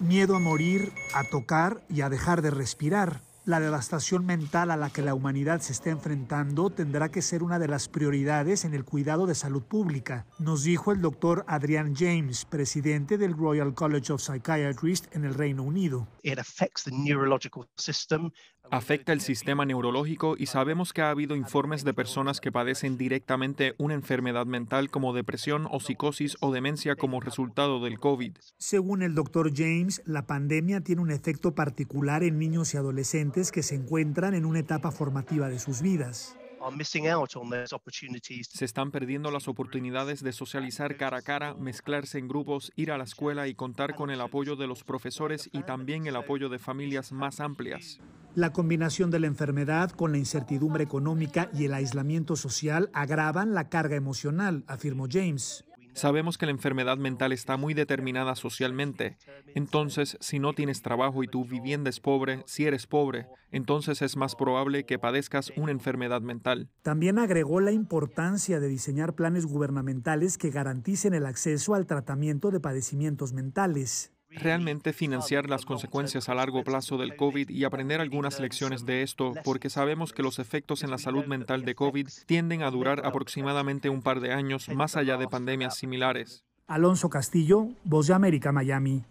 miedo a morir, a tocar y a dejar de respirar. La devastación mental a la que la humanidad se está enfrentando tendrá que ser una de las prioridades en el cuidado de salud pública, nos dijo el doctor Adrian James, presidente del Royal College of Psychiatrists en el Reino Unido. Afecta el sistema neurológico y sabemos que ha habido informes de personas que padecen directamente una enfermedad mental como depresión o psicosis o demencia como resultado del COVID. Según el doctor James, la pandemia tiene un efecto particular en niños y adolescentes que se encuentran en una etapa formativa de sus vidas. Se están perdiendo las oportunidades de socializar cara a cara, mezclarse en grupos, ir a la escuela y contar con el apoyo de los profesores y también el apoyo de familias más amplias. La combinación de la enfermedad con la incertidumbre económica y el aislamiento social agravan la carga emocional, afirmó James. Sabemos que la enfermedad mental está muy determinada socialmente. Entonces, si no tienes trabajo y tu vivienda es pobre, si eres pobre, entonces es más probable que padezcas una enfermedad mental. También agregó la importancia de diseñar planes gubernamentales que garanticen el acceso al tratamiento de padecimientos mentales realmente financiar las consecuencias a largo plazo del COVID y aprender algunas lecciones de esto, porque sabemos que los efectos en la salud mental de COVID tienden a durar aproximadamente un par de años más allá de pandemias similares. Alonso Castillo, Voz de América, Miami.